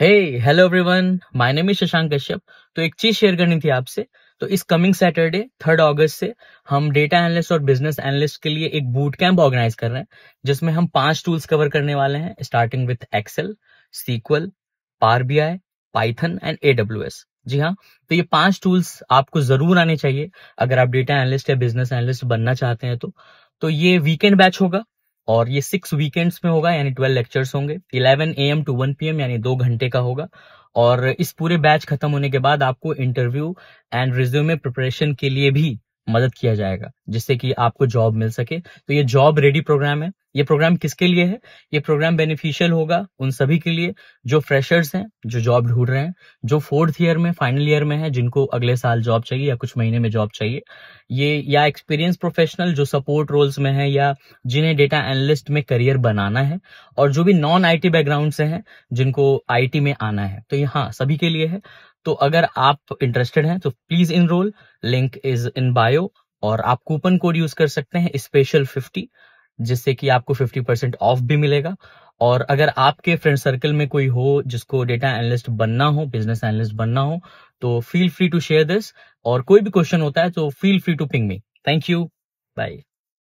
hello everyone my name Shashank Kashyap तो एक चीज शेयर करनी थी आपसे तो इस कमिंग सैटरडे थर्ड अगस्त से हम डेटा एनालिस्ट और बिजनेस एनालिस्ट के लिए एक बूट कैंप ऑर्गेनाइज कर रहे हैं जिसमें हम पांच टूल्स कवर करने वाले हैं starting with Excel SQL power B I Python and A W S जी हाँ तो ये पांच टूल्स आपको जरूर आने चाहिए अगर आप डेटा एनालिस्ट या बिजनेस एनालिस्ट बनना चाहते हैं तो, तो ये वीकेंड बैच होगा और ये सिक्स वीकेंड्स में होगा यानी ट्वेल्व लेक्चर्स होंगे eleven A M to one P M यानी दो घंटे का होगा और इस पूरे बैच खत्म होने के बाद आपको इंटरव्यू एंड रिज्यूमे प्रिपरेशन के लिए भी मदद किया जाएगा जिससे कि आपको जॉब मिल सके तो ये जॉब रेडी प्रोग्राम है ये प्रोग्राम किसके लिए है ये प्रोग्राम बेनिफिशियल होगा उन सभी के लिए जो फ्रेशर्स हैं जो जॉब ढूंढ रहे हैं जो फोर्थ ईयर में फाइनल ईयर में है जिनको अगले साल जॉब चाहिए या कुछ महीने में जॉब चाहिए ये या एक्सपीरियंस प्रोफेशनल जो सपोर्ट रोल्स में है या जिन्हें डेटा एनालिस्ट में करियर बनाना है और जो भी नॉन आई बैकग्राउंड से हैं जिनको आई में आना है तो ये हाँ सभी के लिए है तो अगर आप इंटरेस्टेड हैं तो please enrol link is in bio और आप कूपन कोड यूज कर सकते हैं स्पेशल फिफ्टी जिससे कि आपको 50 परसेंट ऑफ भी मिलेगा और अगर आपके फ्रेंड सर्कल में कोई हो जिसको डेटा एनालिस्ट बनना हो बिजनेस एनालिस्ट बनना हो तो feel free to share this और कोई भी क्वेश्चन होता है तो feel free to ping me thank you bye